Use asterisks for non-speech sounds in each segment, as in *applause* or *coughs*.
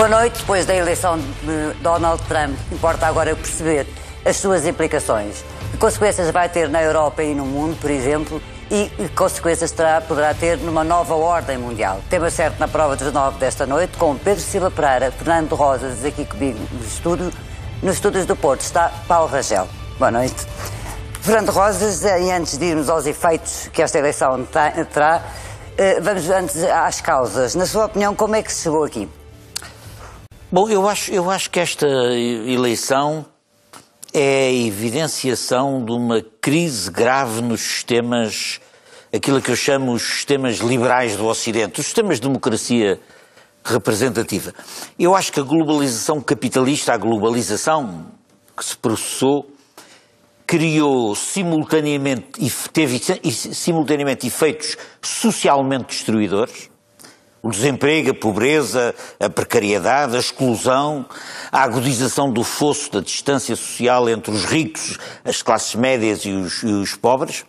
Boa noite. Depois da eleição de Donald Trump, importa agora perceber as suas implicações. Que consequências vai ter na Europa e no mundo, por exemplo, e que consequências terá, poderá ter numa nova ordem mundial. Tema certo na prova 19 desta noite, com Pedro Silva Pereira, Fernando Rosas, aqui comigo no estúdio. Nos estúdios do Porto está Paulo Rangel. Boa noite. Fernando Rosas, eh, e antes de irmos aos efeitos que esta eleição terá, eh, vamos antes às causas. Na sua opinião, como é que se chegou aqui? Bom, eu acho, eu acho que esta eleição é a evidenciação de uma crise grave nos sistemas, aquilo que eu chamo os sistemas liberais do Ocidente, os sistemas de democracia representativa. Eu acho que a globalização capitalista, a globalização que se processou, criou simultaneamente, teve simultaneamente efeitos socialmente destruidores, o desemprego, a pobreza, a precariedade, a exclusão, a agudização do fosso da distância social entre os ricos, as classes médias e os, e os pobres,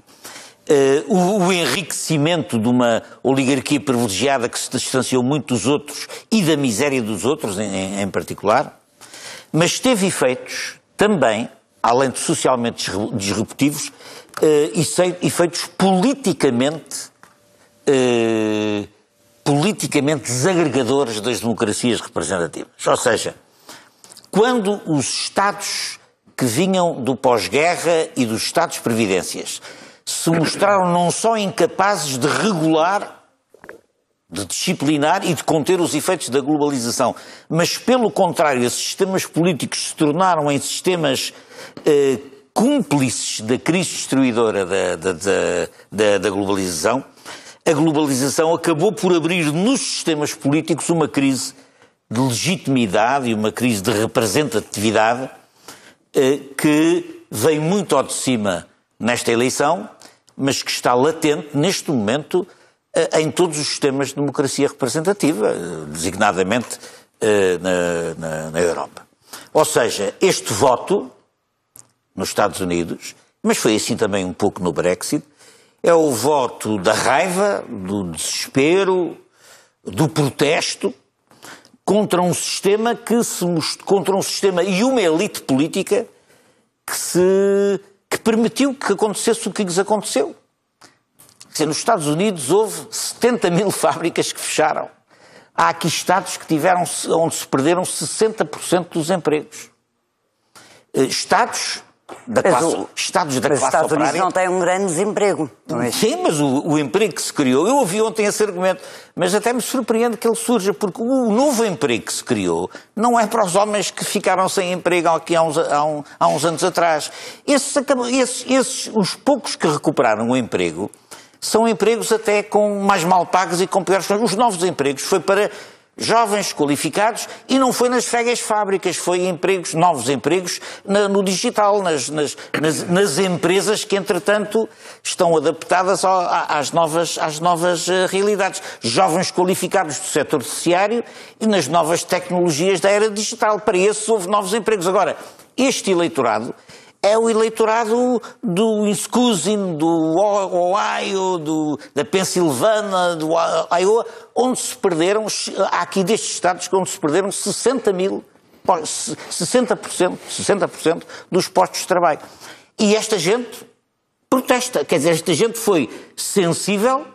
uh, o, o, enriquecimento de uma oligarquia privilegiada que se distanciou muito dos outros e da miséria dos outros em, em particular, mas teve efeitos também, além de socialmente disruptivos, uh, efeitos politicamente. Uh, politicamente desagregadores das democracias representativas. Ou seja, quando os Estados que vinham do pós-guerra e dos Estados-previdências se mostraram não só incapazes de regular, de disciplinar e de conter os efeitos da globalização, mas, pelo contrário, esses sistemas políticos se tornaram em sistemas eh, cúmplices da crise destruidora da, da, da, da globalização, a globalização acabou por abrir nos sistemas políticos uma crise de legitimidade e uma crise de representatividade eh, que vem muito ao de cima nesta eleição, mas que está latente neste momento eh, em todos os sistemas de democracia representativa, eh, designadamente na, na, na Europa. Ou seja, este voto nos Estados Unidos, mas foi assim também um pouco no Brexit, é o voto da raiva, do desespero, do protesto contra um sistema que se contra um sistema e uma elite política que se que permitiu que acontecesse o que lhes aconteceu. nos Estados Unidos houve 70 mil *laughs* fábricas que fecharam. Há aqui estados que tiveram onde se perderam 60% dos empregos. Eh, estados da mas classe, o, estados da mas classe Estados operária... Unidos não têm um grande desemprego. Não é? Sim, mas o, o, emprego que se criou, eu ouvi ontem esse argumento, mas até me surpreende que ele surja, porque o novo emprego que se criou não é para os homens que ficaram sem emprego aqui há uns, há um, há uns anos atrás. Esses, esses, esses, os poucos que recuperaram o emprego, são empregos até com mais mal pagos e com piores Os novos empregos foi para jovens qualificados e não foi nas férias fábricas, foi em empregos, novos empregos na, no digital, nas, nas, nas, nas, empresas que, entretanto, estão adaptadas ao, às novas, às novas uh, realidades. Jovens qualificados do setor terciário e nas novas tecnologias da era digital. Para esses houve novos empregos. Agora, este eleitorado é o eleitorado do Wisconsin, do Ohio, do, da Pensilvânia, do Iowa, onde se perderam, há aqui destes estados onde se perderam 60 mil, 60%, 60% dos postos de trabalho. E esta gente protesta, quer dizer, esta gente foi sensível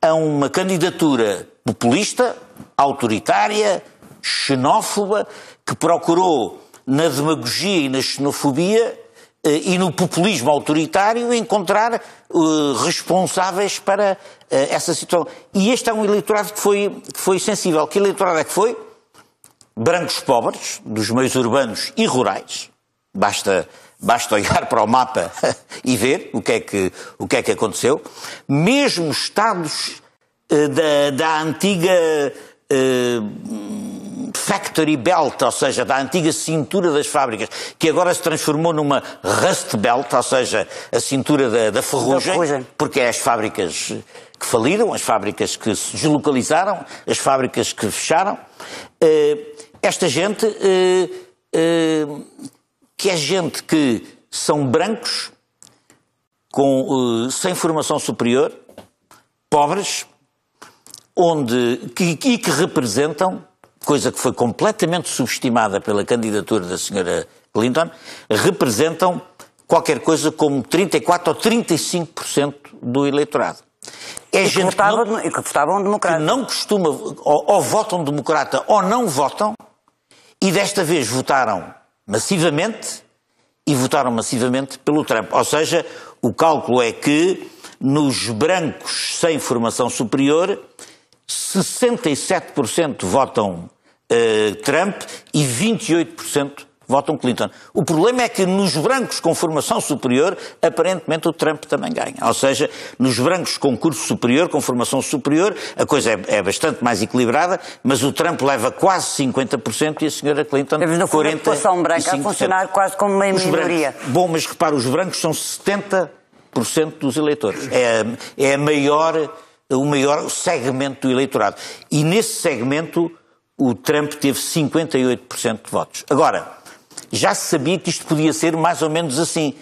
a uma candidatura populista, autoritária, xenófoba, que procurou na demagogia e na xenofobia eh, e no populismo autoritário encontrar eh, responsáveis para eh, essa situação. E este é um eleitorado que foi, que foi sensível. Que eleitorado é que foi? Brancos pobres, dos meios urbanos e rurais. Basta, basta olhar para o mapa *laughs* e ver o que é que, o que, é que aconteceu. Mesmo estados da, da antiga. Uh, factory belt, ou seja, da antiga cintura das fábricas, que agora se transformou numa rust belt, ou seja, a cintura da, da ferrugem, da ferrugem. porque é as fábricas que faliram, as fábricas que se deslocalizaram, as fábricas que fecharam. Eh, esta gente, eh, eh, que é gente que são brancos, com, sem formação superior, pobres, onde, que, e que representam coisa que foi completamente subestimada pela candidatura da senhora Clinton, representam qualquer coisa como 34 ou 35% do eleitorado. É e gente que, votava, que, não, que votavam democrata. Que não costuma, ou, ou votam democrata ou não votam, e desta vez votaram massivamente, e votaram massivamente pelo Trump. Ou seja, o cálculo é que nos brancos sem formação superior, 67% votam eh, Trump e 28% votam Clinton. O problema é que nos brancos com formação superior, aparentemente o Trump também ganha. Ou seja, nos brancos com curso superior, com formação superior, a coisa é, é bastante mais equilibrada, mas o Trump leva quase 50% e a senhora Clinton Temos no 40%. A população branca a funcionar quase como uma minoria. Brancos, bom, mas repara, os brancos são 70% dos eleitores. É, é a maior, o maior segmento do eleitorado. E nesse segmento o Trump teve 58% de votos. Agora, já se sabia que isto podia ser mais ou menos assim.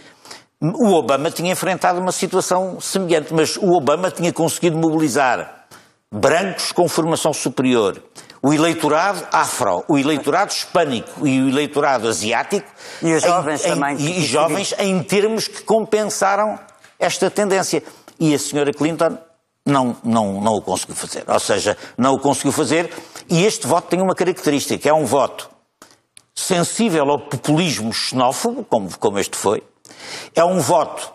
O Obama tinha enfrentado uma situação semelhante, mas o Obama tinha conseguido mobilizar brancos com formação superior, o eleitorado afro, o eleitorado hispânico e o eleitorado asiático. E os jovens em, também. Em, e jovens em termos que compensaram esta tendência. E a senhora Clinton não, não, não o conseguiu fazer. Ou seja, não o conseguiu fazer e este voto tem uma característica, é um voto sensível ao populismo xenófobo, como, como este foi, é um voto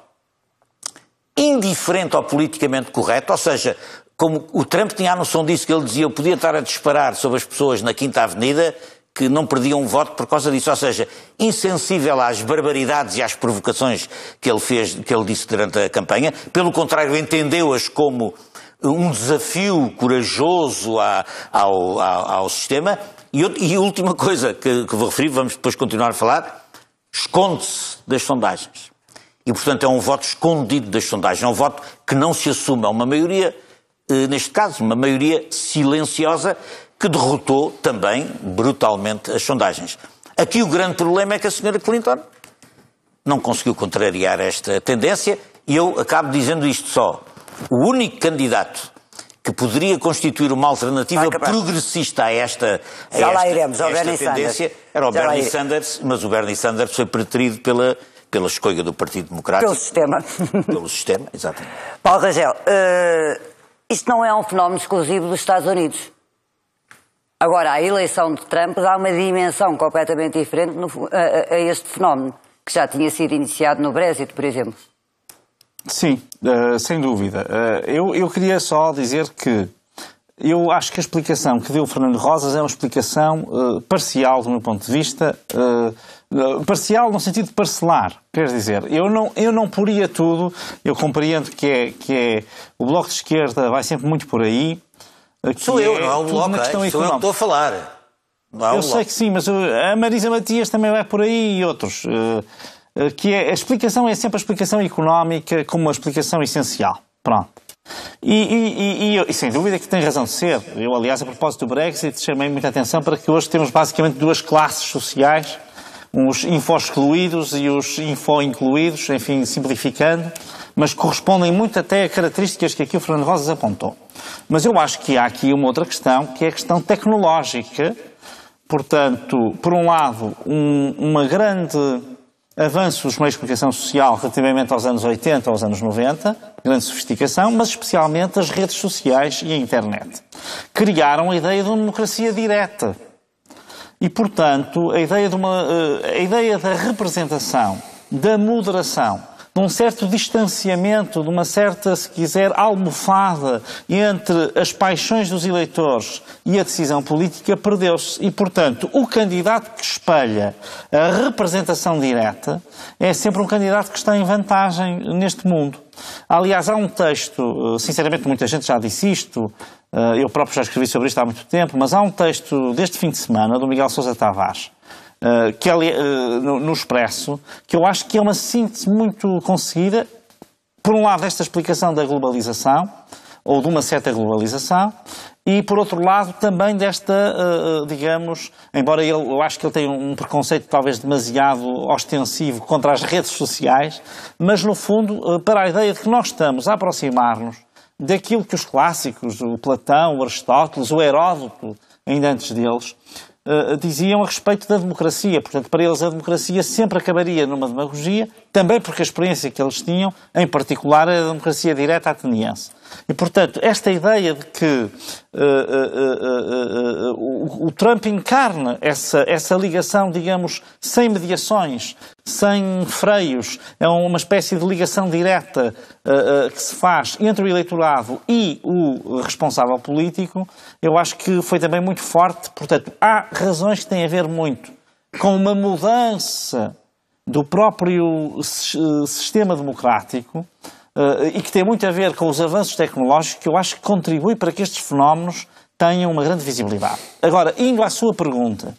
indiferente ao politicamente correto, ou seja, como o Trump tinha a noção disso, que ele dizia eu podia estar a disparar sobre as pessoas na Quinta Avenida que não perdiam um voto por causa disso, ou seja, insensível às barbaridades e às provocações que ele fez, que ele disse durante a campanha, pelo contrário, entendeu-as como um desafio corajoso à, ao, ao, ao, sistema. E, e a última coisa que, que vou referir, vamos depois continuar a falar, esconde-se das sondagens. E, portanto, é um voto escondido das sondagens, é um voto que não se assume, é uma maioria, eh, neste caso, uma maioria silenciosa que derrotou também brutalmente as sondagens. Aqui o grande problema é que a senhora Clinton não conseguiu contrariar esta tendência e eu acabo dizendo isto só o único candidato que poderia constituir uma alternativa progressista a esta, a esta, iremos, esta tendência Sanders. era o Já Bernie Sanders, mas o Bernie Sanders foi preterido pela, pela escolha do Partido Democrático. Pelo sistema. *laughs* Pelo sistema, exatamente. Paulo Rangel, uh, isto não é um fenómeno exclusivo dos Estados Unidos. Agora, a eleição de Trump dá uma dimensão completamente diferente no, a, a este fenómeno, que já tinha sido iniciado no Brexit, por exemplo. Sim, uh, sem dúvida. Uh, eu, eu queria só dizer que eu acho que a explicação que deu Fernando Rosas é uma explicação uh, parcial do meu ponto de vista, uh, parcial no sentido de parcelar. Quer dizer, eu não, eu não poria tudo, eu compreendo que é, que é o Bloco de Esquerda vai sempre muito por aí. Sou eu, é não há um Bloco, é, sou eu que estou a falar. Não é eu sei bloco. que sim, mas a Marisa Matias também vai por aí e outros. Eh, que é, a explicação é sempre a explicação económica como uma explicação essencial. Pronto. E, e, e, e, sem dúvida que tem razão de ser. Eu, aliás, a propósito do Brexit, chamei muita atenção para que hoje temos basicamente duas classes sociais, os info-excluídos e os info-incluídos, enfim, simplificando, mas correspondem muito até a características que aqui o Fernando Rosas apontou. Mas eu acho que há aqui uma outra questão, que é a questão tecnológica. Portanto, por um lado, um, uma grande avanços dos meios de comunicação social relativamente aos anos 80, aos anos 90, grande sofisticação, mas especialmente as redes sociais e a internet. Criaram a ideia de uma democracia direta. E, portanto, a ideia, de uma, eh, a ideia da representação, da moderação, de um certo distanciamento, de uma certa, se quiser, almofada entre as paixões dos eleitores e a decisão política, perdeu-se. E, portanto, o candidato que espelha a representação direta é sempre um candidato que está em vantagem neste mundo. Aliás, há um texto, eh, sinceramente, muita gente já disse isto, eh, eu próprio já escrevi sobre isto há muito tempo, mas há um texto deste fim de semana, do Miguel Sousa Tavares, eh, que é ele uh, no, no Expresso, que eu acho que é uma síntese muito conseguida, por um lado, esta explicação da globalização, ou de uma certa globalização, e por outro lado também desta, eh, eh, digamos, embora ele, eu acho que ele tenha um preconceito talvez demasiado ostensivo contra as redes sociais, mas no fundo para a ideia de que nós estamos a aproximar-nos daquilo que os clássicos, o Platão, o Aristóteles, o Heródoto, ainda antes deles, eh, diziam a respeito da democracia. Portanto, para eles a democracia sempre acabaria numa demagogia, também porque a experiência que eles tinham, em particular, era a democracia direta ateniense. E, portanto, esta ideia de que uh, uh, uh, o, Trump encarna essa, essa ligação, digamos, sem mediações, sem freios, é uma espécie de ligação direta eh, eh, que se faz entre o eleitorado e o responsável político, eu acho que foi também muito forte. Portanto, há razões que têm a ver muito com uma mudança do próprio eh, sistema democrático eh, e que tem muito a ver com os avanços tecnológicos, que eu acho que contribui para que estes fenómenos tenham uma grande visibilidade. Agora, indo à sua pergunta,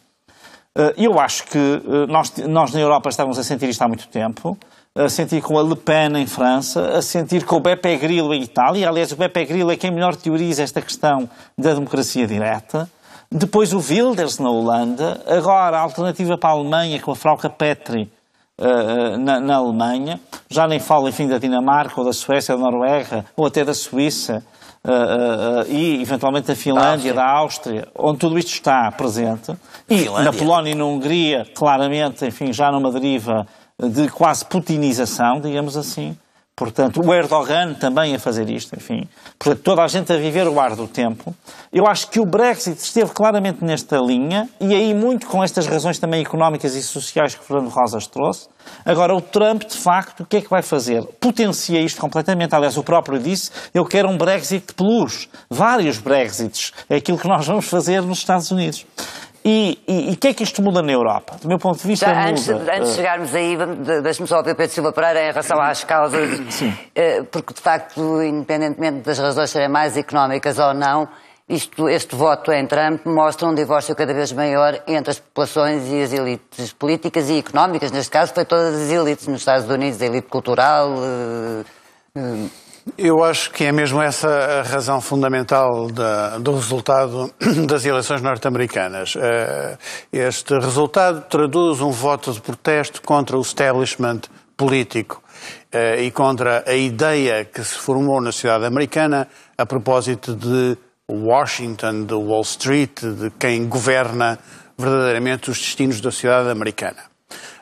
eh, eu acho que eh, nós, nós na Europa estávamos a sentir isto há muito tempo, a sentir com a Le Pen em França, a sentir com o Beppe Grillo em Itália, aliás, o Beppe Grillo é quem melhor teoriza esta questão da democracia direta, depois o Wilders na Holanda, agora a alternativa para a Alemanha com a Frauke Petri uh, na, na, Alemanha, já nem falo, enfim, da Dinamarca ou da Suécia, ou da Noruega ou até da Suíça uh, e, eventualmente, da Finlândia, da Áustria. da Áustria, onde tudo isto está presente. E Finlândia. na Polónia e na Hungria, claramente, enfim, já numa deriva de quase putinização, digamos assim. Portanto, o Erdogan também a fazer isto, enfim. Portanto, toda a gente a viver o ar do tempo. Eu acho que o Brexit esteve claramente nesta linha, e aí muito com estas razões também económicas e sociais que Fernando Rosas trouxe. Agora, o Trump, de facto, o que é que vai fazer? Potencia isto completamente. Aliás, o próprio disse, eu quero um Brexit plus. Vários Brexits. É aquilo que nós vamos fazer nos Estados Unidos. E, o que é que isto muda na Europa? Do meu ponto de vista, Já, antes, muda. antes de eh, chegarmos aí, deixe-me só ouvir o Pedro Silva Pereira em relação às causas, *coughs* eh, porque de facto, independentemente das razões serem mais económicas ou não, isto, este voto em Trump mostra um divórcio cada vez maior entre as populações e as elites políticas e económicas. Neste caso, foi todas as elites nos Estados Unidos, a elite cultural. Eh, eu acho que é mesmo essa a razão fundamental da, do resultado *clears throat* das eleições norte-americanas. Eh, este resultado traduz um voto de protesto contra o establishment político eh, e contra a ideia que se formou na sociedade americana a propósito de Washington, de Wall Street, de quem governa verdadeiramente os destinos da sociedade americana.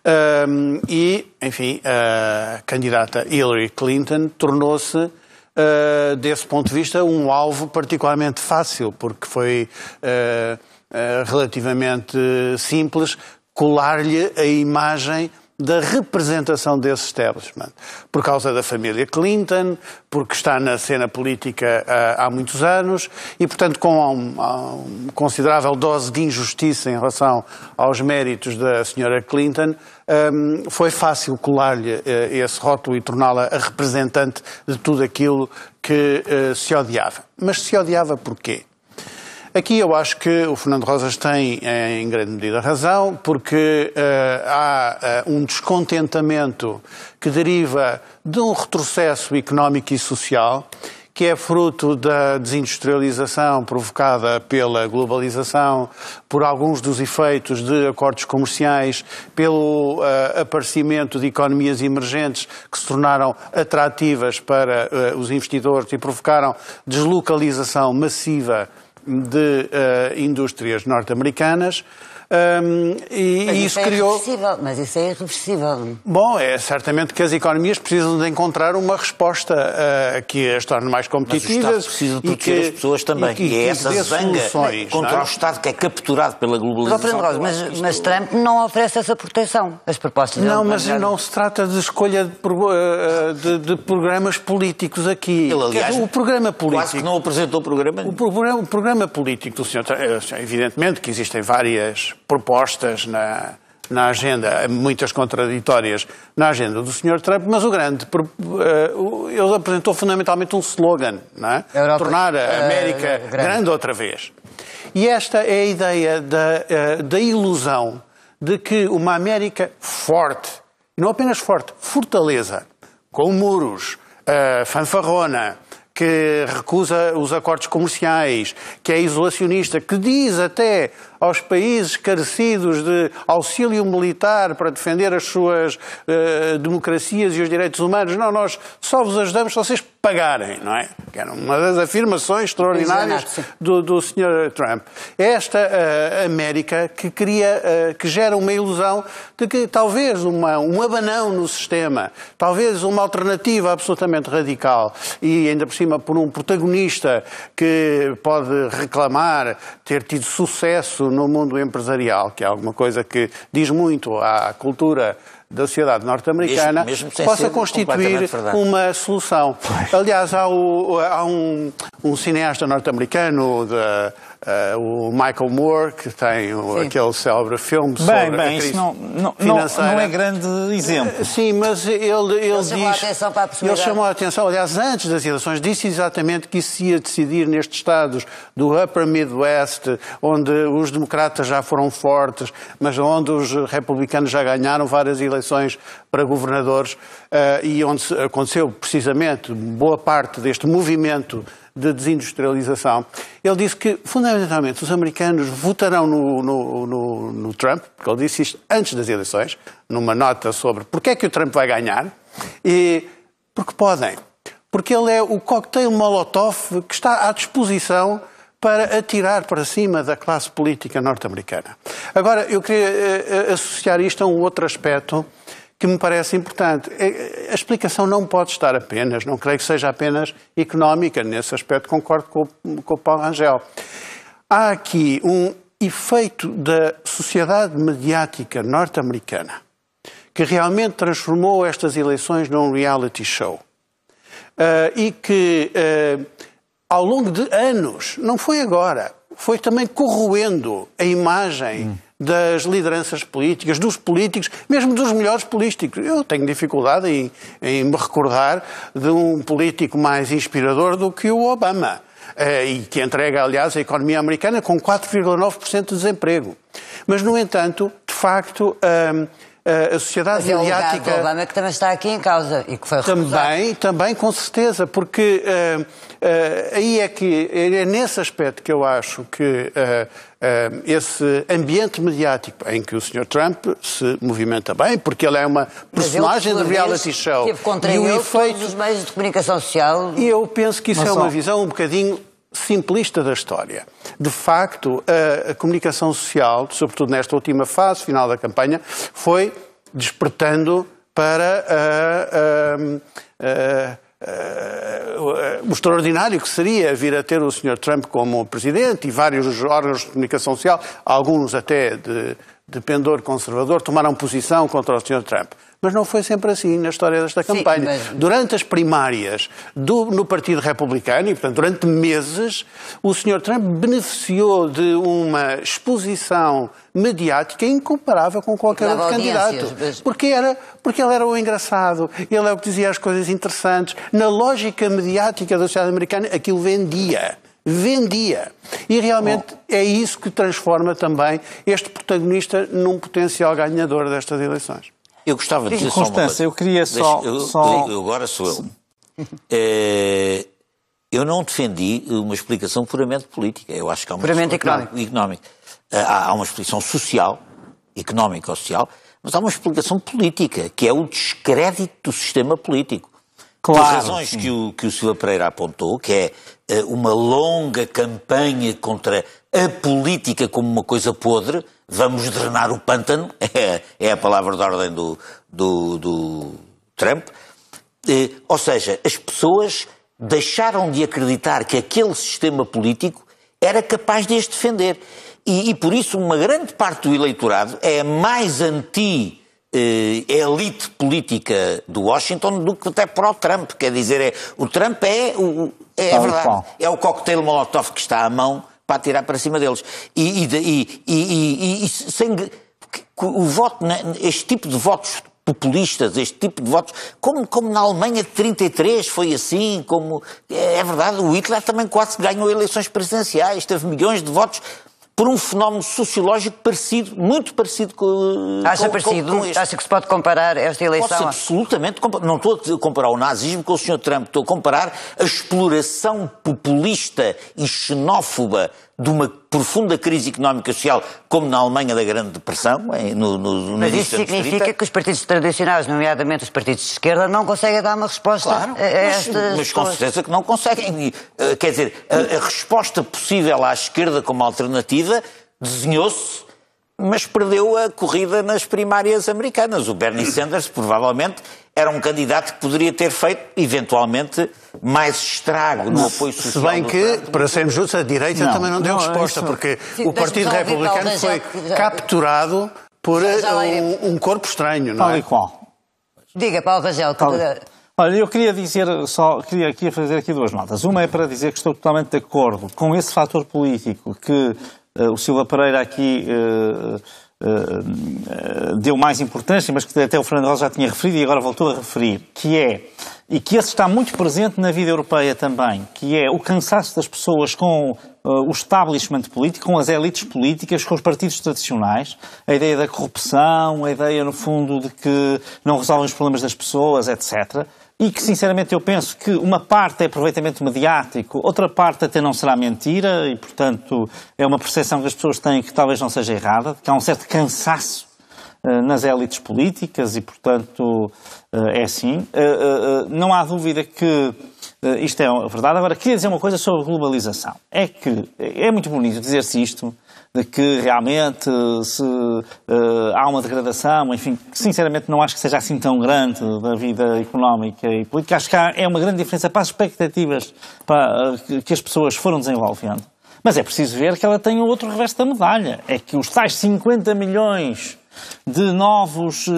Um, e, enfim, a candidata Hillary Clinton tornou-se, uh, desse ponto de vista, um alvo particularmente fácil, porque foi uh, uh, relativamente simples colar-lhe a imagem da representação desse establishment. Por causa da família Clinton, porque está na cena política há, há muitos anos e, portanto, com uma um considerável dose de injustiça em relação aos méritos da senhora Clinton, um, foi fácil colar-lhe eh, esse rótulo e torná-la a representante de tudo aquilo que uh, se odiava. Mas se odiava porquê? Aqui eu acho que o Fernando Rosas tem eh, em grande medida razão, porque uh, há uh, um descontentamento que deriva de um retrocesso económico e social que é fruto da desindustrialização provocada pela globalização, por alguns dos efeitos de acordos comerciais, pelo uh, aparecimento de economias emergentes que se tornaram atrativas para uh, os investidores e provocaram deslocalização massiva de uh, indústrias norte-americanas. Um, ehm, e mas isso, isso é criou. Mas isso é irreversível. Bom, é certamente que as economias precisam de encontrar uma resposta uh, que as torne mais competitivas. Mas o Estado precisa proteger que, as pessoas também. E, que, e é essa zanga soluções, é? contra é? o Estado que é capturado pela globalização. Rosa, mas, mas, Trump não oferece essa proteção. As propostas Não, mas não se trata de escolha de, eh, de, de programas políticos aqui. Ele, aliás, o programa político. Quase que não apresentou programa. O programa, o programa programa político do eh, senhor, evidentemente que existem várias propostas na, na agenda, muitas contraditórias na agenda do Sr. Trump, mas o grande, eh, ele apresentou fundamentalmente um slogan, é? Europa, é tornar a é, é, América grande. grande. outra vez. E esta é a ideia da, eh, da ilusão de que uma América forte, não apenas forte, fortaleza, com muros, fanfarrona, que recusa os acordos comerciais, que é isolacionista, que diz até aos países carecidos de auxílio militar para defender as suas uh, democracias e os direitos humanos. Não, nós só vos ajudamos se vocês pagarem, não é? Que era uma das afirmações extraordinárias do, do Sr. Trump. É esta uh, América que cria, uh, que gera uma ilusão de que talvez uma, um abanão no sistema, talvez uma alternativa absolutamente radical e ainda por cima por um protagonista que pode reclamar ter tido sucesso no mundo empresarial, que é alguma coisa que diz muito à cultura da sociedade norte-americana possa constituir uma solução. Pois. Aliás, há, o, há um, um, cineasta norte-americano, uh, o Michael Moore, que tem o, aquele célebre filme sobre bem, bem, a crise não, não, financeira. Não, não é grande exemplo. Eh, sim, mas ele, ele, ele diz... Chamou a atenção para a ele chamou a atenção, aliás, antes das eleições, disse exatamente que isso ia decidir nestes estados do Upper Midwest, onde os democratas já foram fortes, mas onde os republicanos já ganharam várias eleições eleições para governadores eh, e onde aconteceu precisamente boa parte deste movimento de desindustrialização, ele disse que, fundamentalmente, os americanos votarão no, no, no, no, Trump, porque ele disse isto antes das eleições, numa nota sobre porque é que o Trump vai ganhar, e porque podem. Porque ele é o cocktail molotov que está à disposição para atirar para cima da classe política norte-americana. Agora, eu queria eh, eh, associar isto a um outro aspecto que me parece importante. Eh, a explicação não pode estar apenas, não creio que seja apenas económica, nesse aspecto concordo com, com o Paulo Rangel. Há aqui um efeito da sociedade mediática norte-americana que realmente transformou estas eleições num reality show uh, e que uh, ao longo de anos, não foi agora, foi também corroendo a imagem hum. das lideranças políticas, dos políticos, mesmo dos melhores políticos. Eu tenho dificuldade em, em me recordar de um político mais inspirador do que o Obama. Eh, e que entrega, aliás, a economia americana com 4,9% de desemprego. Mas, no entanto, de facto, eh, eh, a sociedade Mas mediática. É o problema do Obama que também está aqui em causa e que foi recusado. Também, também com certeza, porque uh, uh, aí é que é nesse aspecto que eu acho que uh, esse ambiente mediático em que o Sr. Trump se movimenta bem, porque ele é uma personagem de reality show. Teve contra e o efeito... todos os meios de comunicação social. E eu penso que isso é Mas é uma visão um bocadinho simplista da história. De facto, a, a comunicação social, sobretudo nesta última fase, final da campanha, foi despertando para a, a, o extraordinário que seria vir a ter o Sr. Trump como presidente e vários órgãos de comunicação social, alguns até de, de pendor conservador, tomaram posição contra o Sr. Trump. Mas não foi sempre assim na história desta campanha. Sim, mas... Durante as primárias do, no Partido Republicano, e portanto durante meses, o Sr. Trump beneficiou de uma exposição mediática incomparável com qualquer outro candidato. Mas... Porque, era, porque ele era o engraçado, ele era é o que dizia as coisas interessantes. Na lógica mediática da sociedade americana, aquilo vendia vendia. E realmente Bom, é isso que transforma também este protagonista num potencial ganhador destas eleições. Eu gostava de dizer só uma coisa. eu queria só... Deixa, eu, só... Eu, agora sou eu. É, eu não defendi uma explicação puramente política. Eu acho que há uma puramente económica. económica. Ah, há, há uma explicação social, económica ou social, mas há uma explicação política, que é o descrédito do sistema político. Claro. Por razões que o, que o Silva Pereira apontou, que é eh, uma longa campanha contra a política como uma coisa podre, vamos drenar o pântano, *laughs* é, é a palavra de ordem do, do, do Trump. Eh, ou seja, as pessoas deixaram de acreditar que aquele sistema político era capaz de as defender. E, e por isso uma grande parte do eleitorado é mais anti- eh, elite política do Washington do que até para o Trump. Quer dizer, é, o Trump é, o, é, é verdade, é o coquetel molotov que está à mão para tirar para cima deles. E, e, e, e sem, o voto, este tipo de votos populistas, este tipo de votos, como, como na Alemanha de 33 foi assim, como é, é verdade, o Hitler também quase ganhou eleições presidenciais, teve milhões de votos por um fenómeno sociológico parecido, muito parecido com, Acha com, parecido? Com este. Acha que se pode comparar esta eleição? pode absolutamente comparar. Não estou a comparar o nazismo com o Sr. Trump, estou a comparar a exploração populista e xenófoba de uma profunda crise económica e social, como na Alemanha da Grande Depressão, é, no, no, Mas isso significa 30. que os partidos tradicionais, nomeadamente os partidos de esquerda, não conseguem dar uma resposta claro, a estas Mas, mas com certeza que não conseguem. Eh, quer dizer, a, a resposta possível à esquerda como alternativa desenhou-se mas perdeu a corrida nas primárias americanas. O Bernie Sanders provavelmente era um candidato que poderia ter feito, eventualmente, mais estrago no apoio social. Se bem que, para sermos justos, a direita não. também não deu é resposta, isso. porque Sim, o Partido Republicano foi já... capturado por um, eh, um, corpo estranho, não Tal é? e qual. Diga, Paulo Rangel, que... Olha, eu queria dizer só, queria aqui fazer aqui duas notas. Uma é para dizer que estou totalmente de acordo com esse fator político que uh, o Silva Pereira aqui uh, eh, eh, deu mais importância, mas que até o Fernando Rosa já tinha referido e agora voltou a referir, que é, e que esse está muito presente na vida europeia também, que é o cansaço das pessoas com eh, o establishment político, com as elites políticas, com os partidos tradicionais, a ideia da corrupção, a ideia, no fundo, de que não resolvem os problemas das pessoas, etc e que, sinceramente, eu penso que uma parte é aproveitamento mediático, outra parte até não será mentira, e, portanto, é uma percepção que as pessoas têm que talvez não seja errada, que há um certo cansaço eh, nas élites políticas e, portanto, eh, é assim. Eh, não há dúvida que isto é verdade. Agora, queria dizer uma coisa sobre globalização. É que é muito bonito dizer-se isto, de que realmente se uh, há uma degradação, enfim, sinceramente não acho que seja assim tão grande da vida económica e política. Acho que há, é uma grande diferença para as expectativas para, uh, que as pessoas foram desenvolvendo. Mas é preciso ver que ela tem outro revés da medalha. É que os tais 50 milhões de, novos, eh,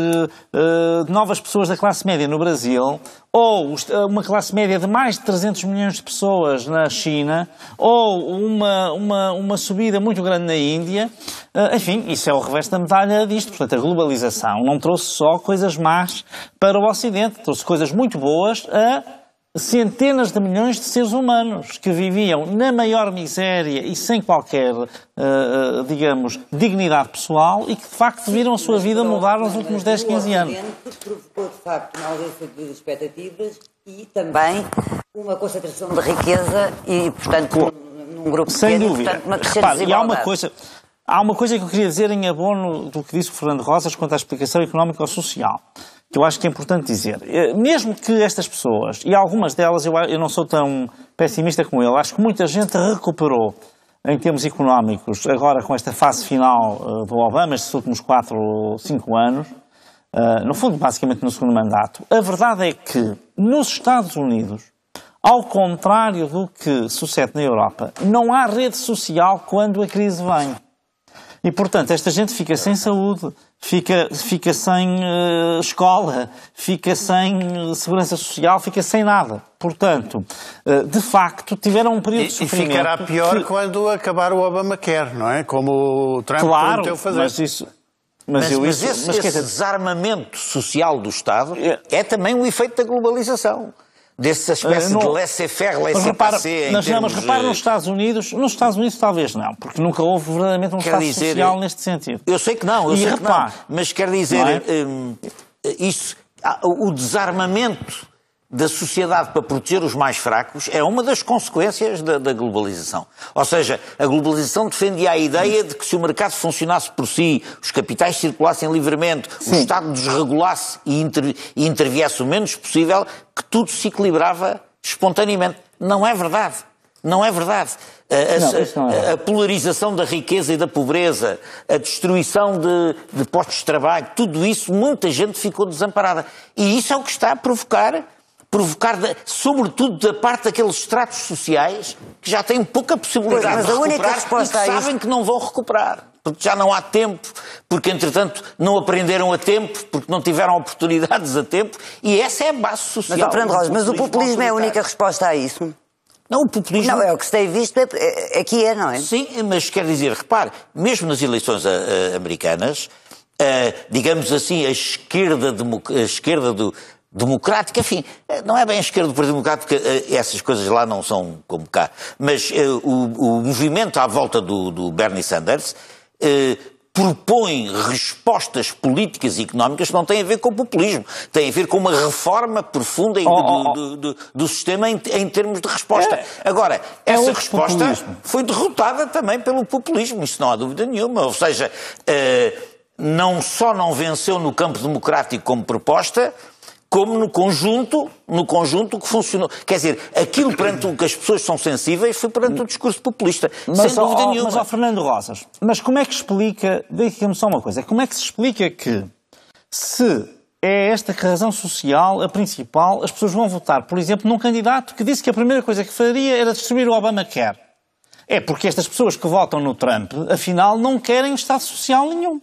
eh, de novas pessoas da classe média no Brasil, ou eh, uma classe média de mais de 300 milhões de pessoas na China, ou uma, uma, uma subida muito grande na Índia, enfim, isso é o reverso da medalha disto. Portanto, a globalização não trouxe só coisas más para o Ocidente, trouxe coisas muito boas a centenas de milhões de seres humanos que viviam na maior miséria e sem qualquer, uh, digamos, dignidade pessoal e que de facto viram a sua vida mudar nos últimos 10, 15 anos. provocou de facto uma ausência de expectativas e também uma concentração de riqueza e, portanto, num grupo sem dúvida. portanto, uma Repare, e há uma coisa... Há uma coisa que eu queria dizer em abono do que disse o Fernando Rosas quanto à explicação económica ou social que eu acho que é importante dizer. Eh, mesmo que estas pessoas, e algumas delas eu, eu não sou tão pessimista como ele, acho que muita gente recuperou em termos económicos, agora com esta fase final eh, do Obama, estes últimos 4 ou 5 anos, eh, no fundo, basicamente no segundo mandato, a verdade é que nos Estados Unidos, ao contrário do que sucede na Europa, não há rede social quando a crise vem. E, portanto, esta gente fica sem saúde, fica, fica sem uh, escola, fica sem eh, segurança social, fica sem nada. Portanto, uh, de facto, tiveram um período e, de sofrimento. E ficará pior que... quando acabar o Obamacare, não é? Como o Trump claro, prometeu fazer. Mas isso, mas, mas, eu, mas isso, esse, mas, esse dizer... desarmamento social do Estado é, é também um efeito da globalização dessa eh, espécie de laissez-faire, laissez-passer. Mas, termos... mas repara nos Estados Unidos, nos Estados Unidos talvez não, porque nunca houve verdadeiramente um estado social eh, neste sentido. Eu sei que não, eu e sei que não, mas quer dizer, não é? hum, isso, ah, o desarmamento da sociedade para proteger os mais fracos é uma das consequências da, da, globalização. Ou seja, a globalização defendia a ideia de que se o mercado funcionasse por si, os capitais circulassem livremente, Sim. o Estado desregulasse e, inter, e interviesse o menos possível, que tudo se equilibrava espontaneamente. Não é verdade. Não é verdade. A, a, é polarização da riqueza e da pobreza, a destruição de, de postos de trabalho, tudo isso, muita gente ficou desamparada. E isso é o que está a provocar provocar, sobretudo da parte daqueles estratos sociais que já têm pouca possibilidade mas de recuperar a única resposta e que sabem isso... que não vão recuperar. Porque já não há tempo, porque entretanto não aprenderam a tempo, porque não tiveram oportunidades a tempo, e essa é a base social. Mas, Rosa, mas o populismo é a única resposta a isso? Não, o populismo. Não, é o que se tem visto aqui, é, é, é, é, não é? Sim, mas quer dizer, repare, mesmo nas eleições eh, eh, americanas, eh, digamos assim, a esquerda, a esquerda do, democrática, enfim, não é bem a esquerda do Partido Democrático, porque eh, essas coisas lá não são como cá, mas uh, o, o, movimento à volta do, do Bernie Sanders uh, propõe respostas políticas e económicas que não têm a ver com o populismo, têm a ver com uma reforma profunda oh, oh, Do, do, do, sistema em, em, termos de resposta. É, Agora, é essa resposta populismo. foi derrotada também pelo populismo, isso não há dúvida nenhuma, ou seja... Uh, não só não venceu no campo democrático como proposta, como no conjunto, no conjunto que funcionou. Quer dizer, aquilo perante o que as pessoas são sensíveis foi perante o discurso populista, mas, sem dúvida nenhuma. Mas ao Fernando Rosas, mas como é que explica, diga-me só uma coisa, como é que se explica que se é esta a razão social, a principal, as pessoas vão votar, por exemplo, num candidato que disse que a primeira coisa que faria era destruir o Obamacare? É porque estas pessoas que votam no Trump, afinal, não querem Estado Social nenhum.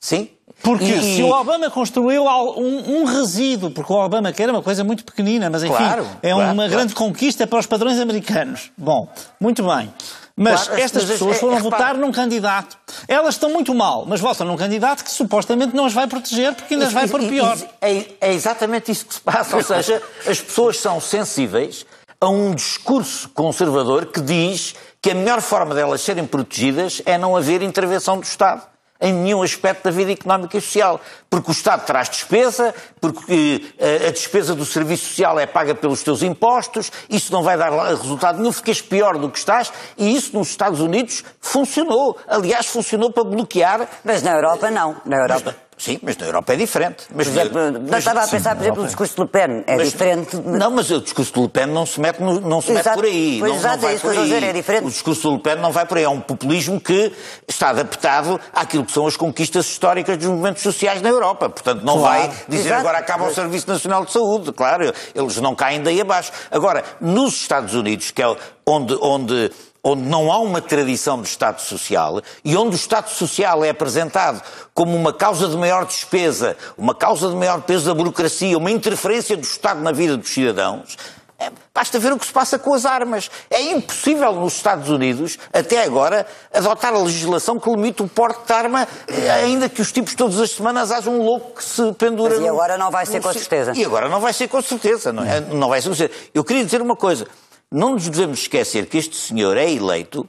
Sim. Porque e, se o Obama construiu um, um, resíduo, porque o Obama quer é uma coisa muito pequenina, mas enfim, claro, é claro, uma claro. grande conquista para os padrões americanos. Bom, muito bem. Mas estas mas é- pessoas é, foram é, votar num candidato. Elas estão muito mal, mas votam num candidato que supostamente não as vai proteger, porque ainda as vai pôr pior. É, é exatamente isso que se passa, ou seja, as pessoas são sensíveis a um discurso conservador que diz que a melhor forma delas serem protegidas é não haver intervenção do Estado em nenhum aspecto da vida económica e social. Porque o Estado traz despesa, porque eh, a despesa do serviço social é paga pelos teus impostos, isso não vai dar resultado nenhum, ficas pior do que estás, e isso nos Estados Unidos funcionou. Aliás, funcionou para bloquear. Mas na Europa não. Na Europa. Sim, mas na Europa é diferente. Mas, mas, é mas, estava a pensar, sim, por exemplo, no discurso de Le Pen. É diferente. Não, mas o discurso de Le Pen não se mete, no, não se mete por aí. Pois não, exato, não é isso que eu estou a dizer, é diferente. O discurso de Le Pen não vai por aí. É um populismo que está adaptado àquilo que são as conquistas históricas dos movimentos sociais na Europa. Portanto, não claro. vai dizer exato. agora acaba o Serviço Nacional de Saúde. Claro, eles não caem daí abaixo. Agora, nos Estados Unidos, que é onde, onde onde não há uma tradição de Estado Social e onde o Estado Social é apresentado como uma causa de maior despesa, uma causa de maior peso da burocracia, uma interferência do Estado na vida dos cidadãos, é, Basta ver o que se passa com as armas. É impossível nos Estados Unidos, até agora, adotar a legislação que limite o porte de arma, eh, ainda que os tipos todas as semanas haja um louco que se pendura. Mas e agora não vai ser no... com certeza. E agora não vai ser com certeza. Não, é? não vai ser com certeza. Eu queria dizer uma coisa não nos devemos esquecer que este senhor é eleito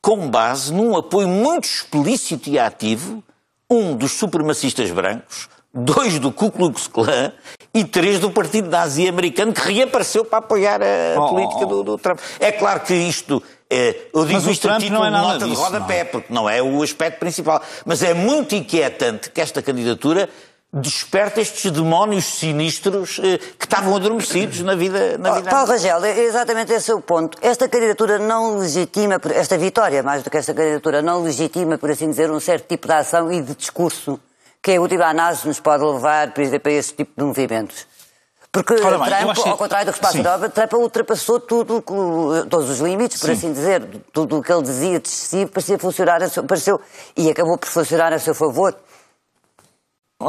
com base num apoio muito explícito e ativo, um dos supremacistas brancos, dois do Ku Klux Klan e três do Partido Nazi Americano, que reapareceu para apoiar a oh, oh política do, do, oh. Trump. É claro que isto. É, eu digo isto a título é de nota disso, de rodapé, não. É? porque não é o aspecto principal. Mas é muito inquietante que esta candidatura Uhum. desperta estes demónios sinistros eh, que estavam adormecidos na vida. Na oh, vida oh, Paulo Rangel, é exatamente esse é o ponto. Esta candidatura não legitima, esta vitória, mais do que esta candidatura, não legitima, por assim dizer, um certo tipo de ação e de discurso que a última análise nos pode levar para esse tipo de movimentos. Porque Trump, ao contrário do que se passa na Trump ultrapassou tudo, todos os limites, por Sim. assim dizer. Tudo o que ele dizia de excessivo parecia funcionar, a seu, pareceu, e acabou por funcionar a seu favor.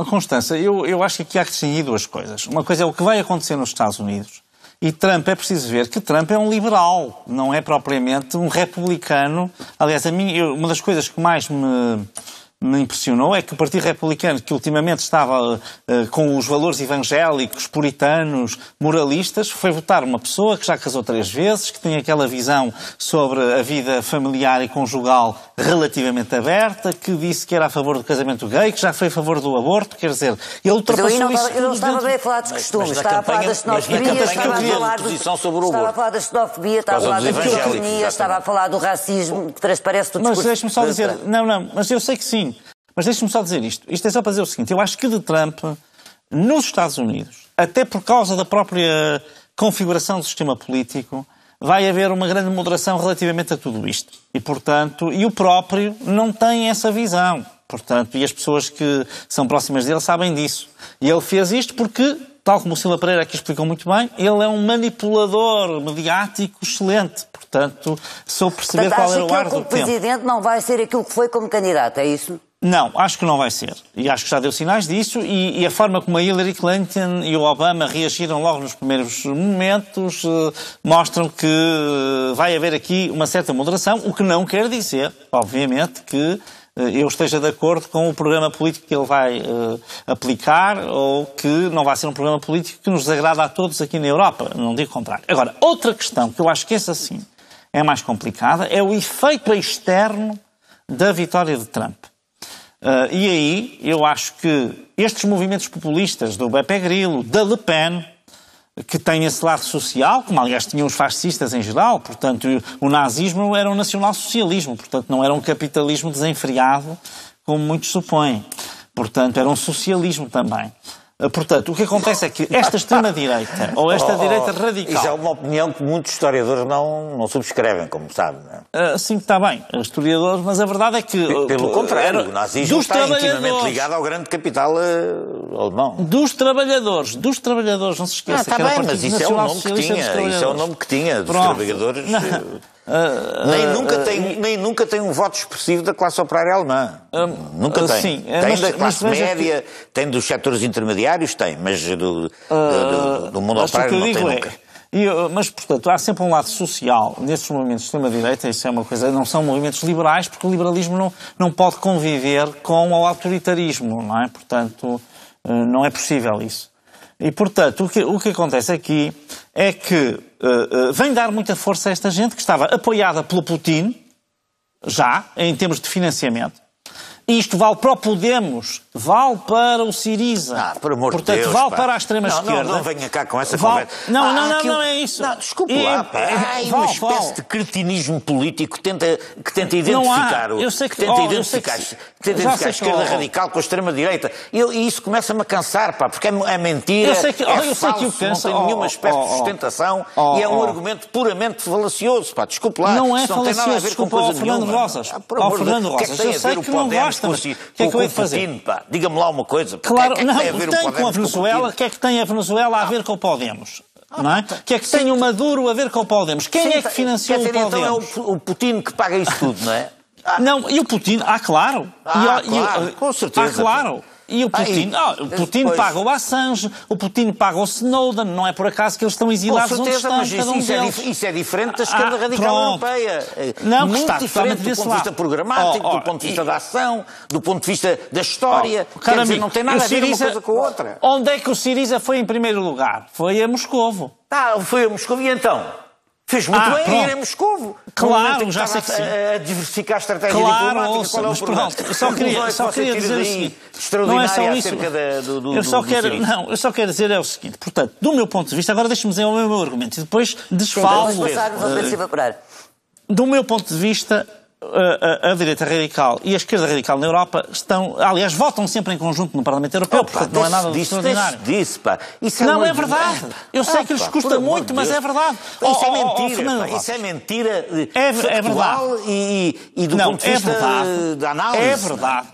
Constança, eu, eu acho que aqui há que distinguir duas coisas. Uma coisa é o que vai acontecer nos Estados Unidos. E Trump, é preciso ver que Trump é um liberal, não é propriamente um republicano. Aliás, a mim, eu, uma das coisas que mais me me impressionou é que o Partido Republicano, que ultimamente estava uh, com os valores evangélicos, puritanos, moralistas, foi votar uma pessoa que já casou três vezes, que tem aquela visão sobre a vida familiar e conjugal relativamente aberta, que disse que era a favor do casamento gay, que já foi a favor do aborto, quer dizer, ele ultrapassou mas eu não, Eu não estava dentro... bem a falar dos costumes, mas, estava, campanha, a falar xenofobia, estava, a falar o estava a falar da xenofobia, estava a falar da misoginia, estava a falar do racismo que transparece tudo. Mas deixe-me só dizer, não, não, mas eu sei que sim, mas deixe-me só dizer isto. Isto é só para dizer o seguinte: eu acho que de Trump, nos Estados Unidos, até por causa da própria configuração do sistema político, vai haver uma grande moderação relativamente a tudo isto. E, portanto, e o próprio não tem essa visão. Portanto, e as pessoas que são próximas dele sabem disso. E ele fez isto porque, tal como o Silva Pereira aqui explicou muito bem, ele é um manipulador mediático excelente. Portanto, sou perceber Portanto, qual era o ar do tempo. o presidente não vai ser aquilo que foi como candidato, é isso? Não, acho que não vai ser. E acho que já deu sinais disso. E, e, a forma como a Hillary Clinton e o Obama reagiram logo nos primeiros momentos uh, mostram que eh, vai haver aqui uma certa moderação, o que não quer dizer, obviamente, que uh, eu esteja de acordo com o programa político que ele vai aplicar ou que não vai ser um programa político que nos agrada a todos aqui na Europa. Não digo o contrário. Agora, outra questão que eu acho que essa sim é mais complicada é o efeito externo da vitória de Trump. Uh, e aí eu acho que estes movimentos populistas do Beppe Grillo, da Le Pen, que têm esse lado social, como aliás tinham os fascistas em geral, portanto o nazismo era um nacional-socialismo, portanto não era um capitalismo desenfreado, como muitos supõem. Portanto, era um socialismo também. Eh, portanto, o que acontece é que esta extrema-direita, ou esta oh, direita radical... Isso é uma opinião que muitos historiadores não, não subscrevem, como sabe. É? Uh, sim, está bem, historiadores, mas a verdade é que... Eh, pelo contrário, o nazismo está intimamente ligado ao grande capital uh, alemão. Dos trabalhadores, dos trabalhadores, não se esqueça. Ah, está bem, mas isso é, o nome que tinha, isso é o nome que tinha, dos Pronto. trabalhadores... Uh, nem, ah, nunca uh, tem, nem nunca tem um voto expressivo da classe operária alemã. nunca tem. Sim, é, tem mas, da classe é média, que... tem dos setores intermediários, tem, mas do, do, do mundo operário não tem é, nunca. E, mas, portanto, há sempre um lado social nesses movimentos de extrema-direita, isso é uma coisa, não são movimentos liberais, porque o liberalismo não, não pode conviver com o autoritarismo, não é? Portanto, não é possível isso. E, portanto, o que, o que acontece aqui é que uh, uh, vem dar muita força a esta gente que estava apoiada pelo Putin, já, em termos de financiamento, isto vale para o Podemos, vale para o Siriza. Ah, por amor Portanto, de Deus, vale pá. para a extrema-esquerda. Não, não, não venha cá com essa vale... conversa. Não, ah, não, não, aquilo... não é isso. Não, desculpe é, lá, pá. é, uma vale, espécie vale. de cretinismo político tenta, que tenta identificar, o, eu sei que, tenta oh, identificar, que... Tenta identificar a esquerda que... Oh, oh. radical com a extrema-direita. E isso começa-me a cansar, pá, porque é, é mentira, eu sei que, oh, é eu falso, sei que cansa. não tem oh, nenhuma espécie de oh, sustentação e é um argumento puramente falacioso, pá. Desculpe lá. Não é falacioso, não tem nada a ver com coisa Fernando Rosas. Ao Fernando Rosas, ah, é eu sei que não gosta esta, o que é que eu ia fazer? Diga-me lá uma coisa. Claro, que é que não, que tem, tem com a Venezuela, o que é que tem a Venezuela a ver com o Podemos? Ah, não é? Tá. Que é que tem o Maduro a ver com o Podemos? Quem é que tá, financiou então é o Podemos? Então é o Putin que paga isso tudo, não é? não, e o Putin, ah, claro. Ah, e, claro, e, com certeza. Ah, claro. E o Putin, ah, e, oh, o Putin depois... paga o Assange, o Putin paga o Snowden, não é por acaso que eles estão exilados Com certeza, onde estão, mas isso, um isso, é isso, é diferente da ah, esquerda ah, radical pronto. europeia. Não, Muito está diferente do ponto de vista programático, oh, oh, do ponto de vista e... da ação, do ponto de vista da história. Oh, Quer dizer, não tem nada a ver Siriza... uma coisa com a outra. Onde é que o Siriza foi em primeiro lugar? Foi a Moscovo. Ah, foi a Moscovo. E então? Fez muito ah, bem pronto. ir a Moscovo. Claro, já sei que sim. A, a diversificar a estratégia claro, diplomática. Ouça, qual é o mas pronto, eu só *laughs* queria, é só queria dizer o seguinte. Não é só isso. Da, do, do, eu só do, quero, não, eu só quero dizer é o seguinte. Portanto, do meu ponto de vista, agora deixe-me dizer o meu argumento e depois desfalo. Então, passar, uh, do meu ponto de vista, a, a, direita radical e a esquerda radical na Europa estão, aliás, votam sempre em conjunto no Parlamento Europeu, oh, pá, portanto não é nada extraordinário. Disso, pá. Isso é não é verdade. Eu sei ah, que lhes pá, custa muito, mas é verdade. Isso é oh, oh, oh, mentira. Oh, pá, isso é mentira. Eh, é, é verdade. E, e do não, ponto de é vista verdade. da é análise. É verdade.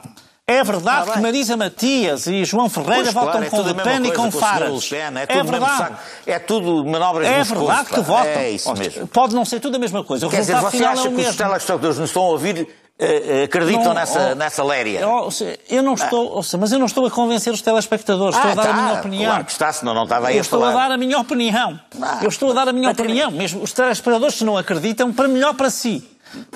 É verdade ah, que Marisa Matias e João Ferreira pois, votam claro, é com é Le Pen e com Faras. Né? É, é, é verdade. É tudo manobras É verdade que votam. É isso mesmo. Pode não ser tudo a mesma coisa. O Quer dizer, você é acha é que mesmo. os telespectadores nos estão a ouvir eh, eh, acreditam não, nessa, oh, nessa léria. Oh, eu, não ah. estou, ah. ouça, mas eu não estou a convencer os telespectadores, estou ah, a dar tá, a minha opinião. Claro que está, senão não estava aí eu a estou falar. a dar a minha opinião. Ah, eu estou a dar a minha opinião. Mesmo os telespectadores, se não acreditam, para melhor para si.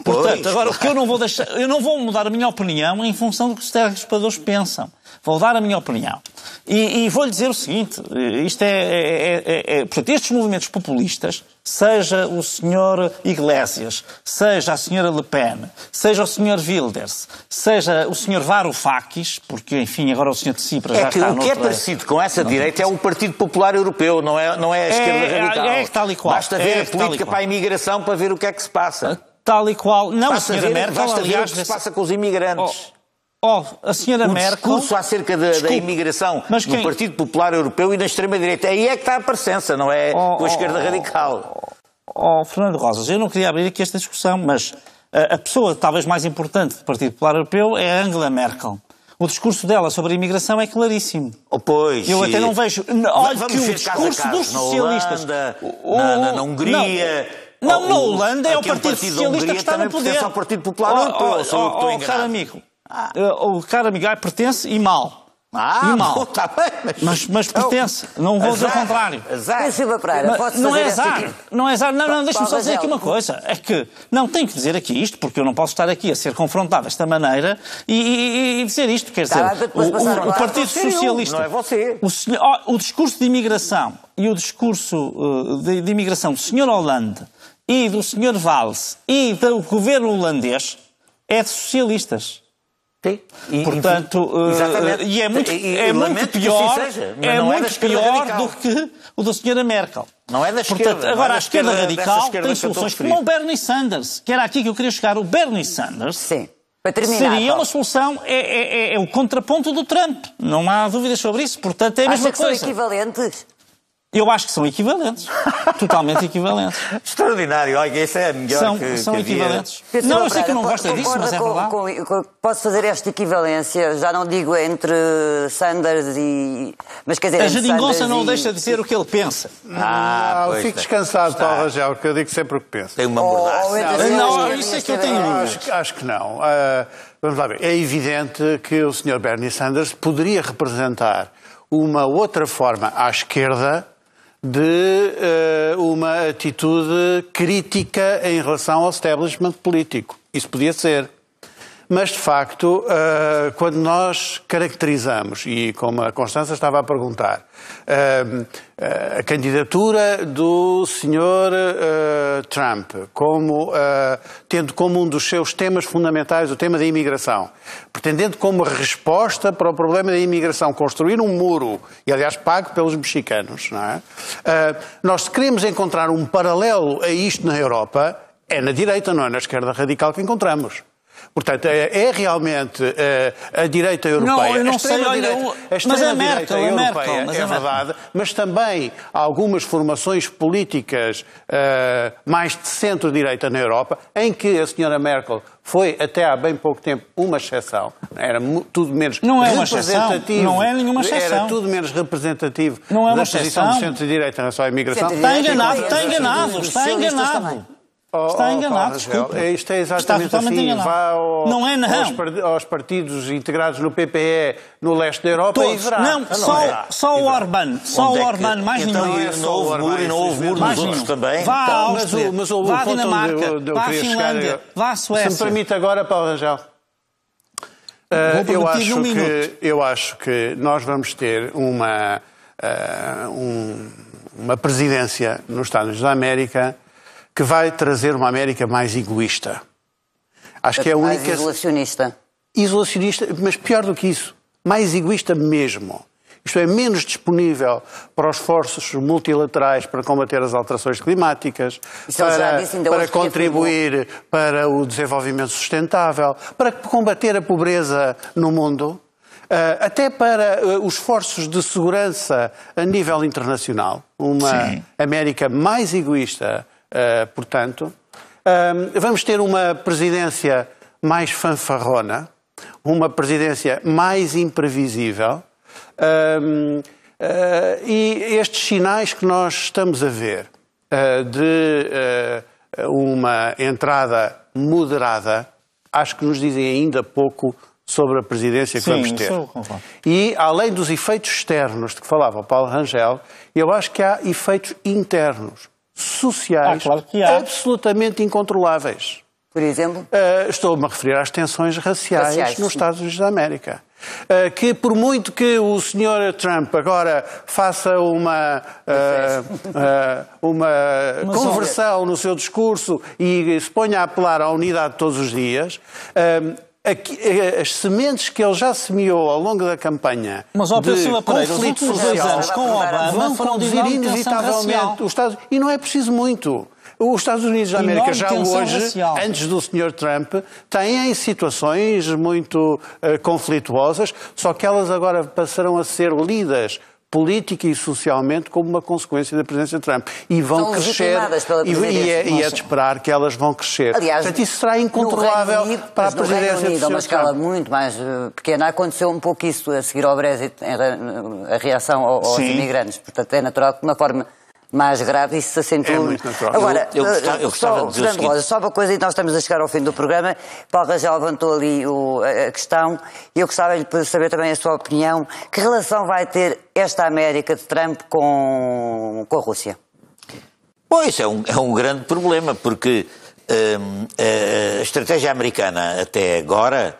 Portanto, pois. agora o que eu não vou deixar, eu não vou mudar a minha opinião em função do que os telespectadores pensam. Vou dar a minha opinião. E, e vou-lhe dizer o seguinte: isto é, é, é, é, Portanto, estes movimentos populistas, seja o senhor Iglesias, seja a senhora Le Pen, seja o senhor Wilders, seja o senhor Varoufakis, porque, enfim, agora o senhor de Cipra já é que, está O que é parecido com essa não direita não é o Partido Popular Europeu, não é, não é a esquerda radical. É, é tal e qual. Basta ver a política para a imigração para ver o que é que se passa tal e qual. Não, a senhora Merkel, basta aliás... Ver o que se passa com os imigrantes. Oh, oh a senhora o Merkel... O discurso acerca da, Desculpe, da imigração mas quem... no Partido Popular Europeu e na extrema-direita. Aí é que está a presença, não é oh, com a oh, esquerda oh, radical. Oh, oh, Fernando Rosas, eu não queria abrir aqui esta discussão, mas a, eh, a pessoa talvez mais importante do Partido Popular Europeu é Angela Merkel. O discurso dela sobre a imigração é claríssimo. Oh, pois. Eu até não vejo. Olha que o discurso dos socialistas. Na, Holanda, o, oh, o, na, na, na Hungria. Não, não, não. Holanda é o Partido, Socialista que está no poder. ao Partido Popular Europeu, oh, caro amigo, eh, o caro amigo pertence e mal. Ah, e mal. Está *laughs* bem, mas... mas, mas então, pertence. não vou azar, dizer o contrário. Azar. Mas, não, é azar, não é azar. Não, não, deixa-me só dizer aqui uma coisa. É que não tenho que dizer aqui isto, porque eu não posso estar aqui a ser confrontado desta maneira e, e, e dizer isto. Quer tá, dizer, Cara, o, o, o, Partido Socialista. não é você. O, senhor, o, discurso de imigração e o discurso eh, de, de imigração do Sr. Hollande e do Sr. Valls e do governo holandês é de socialistas. Sim. E, Portanto, eh, e, uh, e é muito, e, é muito assim pior, que seja, é, é muito é pior do que o da Sra. Merkel. Não é da esquerda. É agora, a esquerda, radical esquerda tem soluções como o Bernie Sanders, que era aqui que eu queria chegar. O Bernie Sanders Sim. Terminar, seria então. uma solução, é, é, é, é, o contraponto do Trump. Não há dúvidas sobre isso. Portanto, é a mesma que coisa. são equivalentes? Eu acho que são equivalentes. *laughs* totalmente equivalentes. Extraordinário. Olha, isso é melhor são, que São que equivalentes. Havia... Não, eu sei que não gosta disso, mas é verdade. Com, com, posso fazer esta equivalência, já não digo entre Sanders e... Mas quer dizer, A geringonça não e... deixa dizer o que ele pensa. Ah, ah fico é. descansado, está. Paulo Rangel, porque eu digo sempre o que penso. Tem uma abordagem. Não, não, isso é que eu tenho dúvidas. Acho, que não. Uh, vamos lá ver. É evidente que o Sr. Bernie Sanders poderia representar uma outra forma à esquerda de uh, uma atitude crítica em relação ao establishment político. Isso podia ser. Mas, de facto, eh, quando nós caracterizamos, e como a Constança estava a perguntar, eh, eh, a candidatura do Senhor Trump como, tendo como um dos seus temas fundamentais o tema da imigração, pretendendo como resposta para o problema da imigração construir um muro, e aliás pago pelos mexicanos, não é? Nós queremos encontrar um paralelo a isto na Europa, é na direita, não é na esquerda radical que encontramos. Portanto, é, é realmente eh, a direita europeia. Não, eu não a sei, direita, olha, a mas é Merkel, europeia, Merkel, é verdade, mas também algumas formações políticas eh, mais de centro-direita na Europa, em que a senhora Merkel foi até há bem pouco tempo uma exceção. Era tudo menos não é uma exceção? não é nenhuma exceção. Era tudo menos representativo não é uma da exceção. posição do centro-direita na sua imigração. está é enganado, é está enganado, Está enganado. Oh, está enganado, desculpa. É, isto é exatamente está assim. Enganado. Vá ao, não é, não. Aos, aos, partidos integrados no PPE no leste da Europa Todos. Então e verá. Não, não só, é. Então só o Orbán. Só o Orbán, mais então nenhum. não houve muro e não houve muro nos outros também. Vá à então, mas, o, vá Dinamarca, eu, vá à Finlândia, vá à Suécia. Se me permite agora, Paulo Rangel. Uh, eu, acho um que, eu acho que nós vamos ter uma, uh, um, uma presidência nos Estados Unidos da América que vai trazer uma América mais egoísta. Acho que é a única. Mais isolacionista. Isolacionista, mas pior do que isso, mais egoísta mesmo. Isto é, menos disponível para os esforços multilaterais para combater as alterações climáticas, isso para, disse, para contribuir para o desenvolvimento sustentável, para combater a pobreza no mundo, eh, até para eh, os esforços de segurança a nível internacional. Uma Sim. América mais egoísta eh, portanto, ehm, vamos ter uma presidência mais fanfarrona, uma presidência mais imprevisível. Uh, e estes sinais que nós estamos a ver eh, de uma entrada moderada, acho que nos dizem ainda pouco sobre a presidência que Sim, vamos ter. Sou... E além dos efeitos externos de que falava o Paulo Rangel, eu acho que há efeitos internos sociais ah, claro absolutamente incontroláveis. Por exemplo? Uh, Estou-me a referir às tensões raciais, raciais nos sim. Estados Unidos da América. Uh, que por muito que o Sr. Trump agora faça uma, uh, uh, uma conversão no seu discurso e se ponha a apelar à unidade todos os dias, as sementes que ele já semeou ao longo da campanha Mas, ó, de Priscila conflito social anos com Obama vão conduzir inevitavelmente os Estados... E não é preciso muito. Os Estados Unidos da América já hoje, racial. antes do Sr. Trump, têm situações muito uh, conflituosas, só que elas agora passarão a ser lidas política e socialmente como uma consequência da presença de Trump. E vão São crescer. E, e, é, e é de esperar que elas vão crescer. Aliás, Portanto, isso será incontrolável Unido, para a presidência Reino Unido, a uma escala muito mais eh, pequena, aconteceu um pouco isso a seguir ao Brexit, a reação aos Sim. imigrantes. Portanto, é natural que, de uma forma mais grave, isso se acentua. É Agora, eu, eu, eh, gostava, eu eh, gostava só, de dizer Rosa, só uma coisa, e nós estamos a chegar ao fim do programa. Paulo Rangel levantou ali o, a questão, e eu gostava de saber também a sua opinião. Que relação vai ter esta América de Trump com, com a Rússia? Pois, é um, é um grande problema, porque hum, a estratégia americana até agora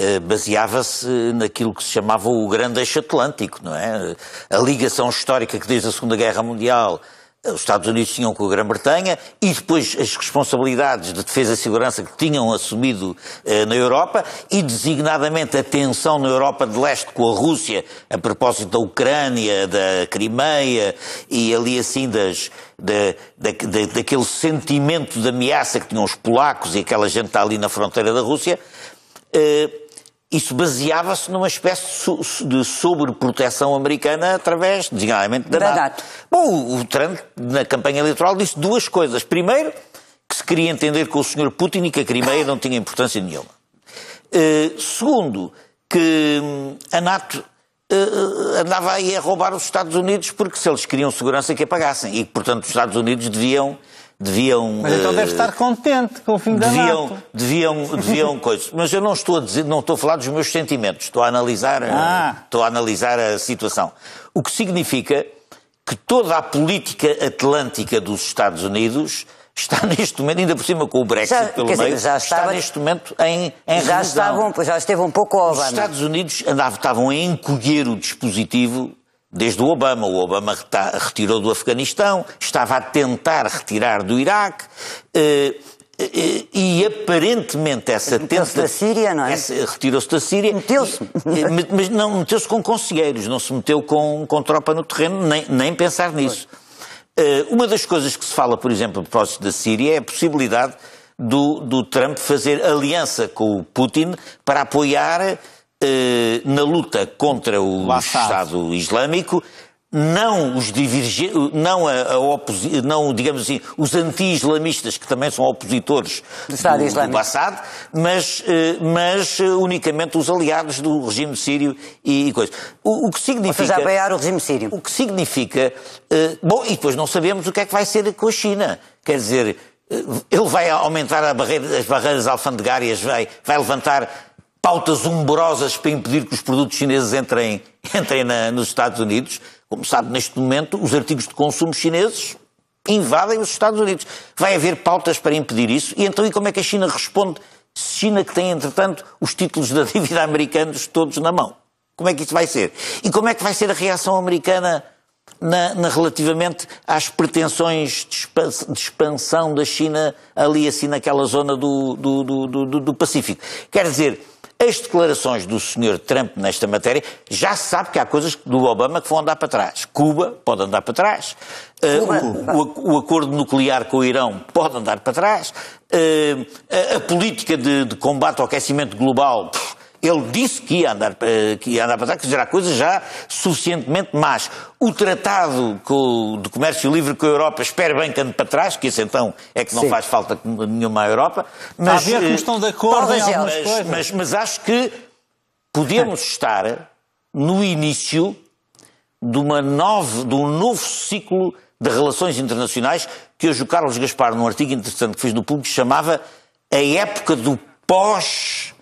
eh, baseava-se naquilo que se chamava o Grande Eixo Atlântico, não é? A ligação histórica que desde a Segunda Guerra Mundial eh, os Estados Unidos tinham com a Grã-Bretanha e depois as responsabilidades de defesa e segurança que tinham assumido eh, na Europa e designadamente a tensão na Europa de leste com a Rússia a propósito da Ucrânia, da Crimeia e ali assim das, da, da, da, daquele sentimento de ameaça que tinham os polacos e aquela gente ali na fronteira da Rússia. Eh, isso baseava-se numa espécie de sobreproteção americana através, designadamente, da, da NATO. NATO. Bom, o Trump, na campanha eleitoral, disse duas coisas. Primeiro, que se queria entender com o Sr. Putin e que a Crimeia não tinha importância nenhuma. Uh, segundo, que hum, a NATO uh, andava aí a roubar os Estados Unidos porque se eles queriam segurança que a pagassem e que, portanto, os Estados Unidos deviam deviam. Mas então deve eh, estar contente com o fim da deviam, NATO. Deviam, deviam *laughs* coisas. Mas eu não estou a dizer, não estou a falar dos meus sentimentos, estou a analisar, eh, ah. estou a analisar a situação. O que significa que toda a política atlântica dos Estados Unidos está *laughs* neste momento, ainda por cima com o Brexit já, pelo meio, dizer, já estava, está neste momento em, em já, estavam, já esteve um pouco ao Os Estados Unidos andavam, estavam a encolher o dispositivo desde o Obama. O Obama retirou do Afeganistão, estava a tentar retirar do Iraque. E, eh, eh, eh, e aparentemente é? essa retirou-se da Síria, não é? Retirou-se da Síria. Meteu-se. Mas não meteu-se com conselheiros, não se meteu com, com tropa no terreno, nem, nem pensar nisso. Uma das coisas que se fala, por exemplo, a propósito da Síria, é a possibilidade do, do Trump fazer aliança com o Putin para apoiar eh, na luta contra o Estado Islâmico, não os diverge... não a, a oposi... não digamos assim os anti-islamistas que também são opositores do, Estado do, do Assad, mas eh, mas eh, unicamente os aliados do regime sírio e, e coisa. O, o, que significa Ou seja, apoiar o regime sírio. O que significa bom e depois não sabemos o que é que vai ser com a China. Quer dizer, ele vai aumentar barreira, as barreiras alfandegárias, vai, vai levantar pautas umbrosas para impedir que os produtos chineses entrem, *laughs* entrem na, nos Estados Unidos. Como sabe, neste momento, os artigos de consumo chineses invadem os Estados Unidos. Vai haver pautas para impedir isso? E então, e como é que a China responde? China que tem, entretanto, os títulos da *laughs* dívida americanos todos na mão. Como é que isso vai ser? E como é que vai ser a reação americana na, na relativamente às pretensões de, expansão da China ali assim naquela zona do, do, do, do Pacífico? Quer dizer, as declarações do Sr. Trump nesta matéria já se sabe que há coisas do Obama que vão andar para trás. Cuba pode andar para trás. Uh, o, o, o, acordo nuclear com o Irão pode andar para trás. Uh, a, a, política de, de, combate ao aquecimento global. Pff, ele disse que ia andar, eh, que ia andar para trás, que será coisa já suficientemente más. O tratado de comércio livre com a Europa, espero bem que ande para trás, que esse então é que não Sim. faz falta nenhuma à Europa. Mas, Está a ver estão de acordo em algumas mas, Mas, mas acho que podemos estar no início de, uma nova, de um novo ciclo de relações internacionais que hoje o Carlos Gaspar, num artigo interessante que fiz no público, chamava a época do pós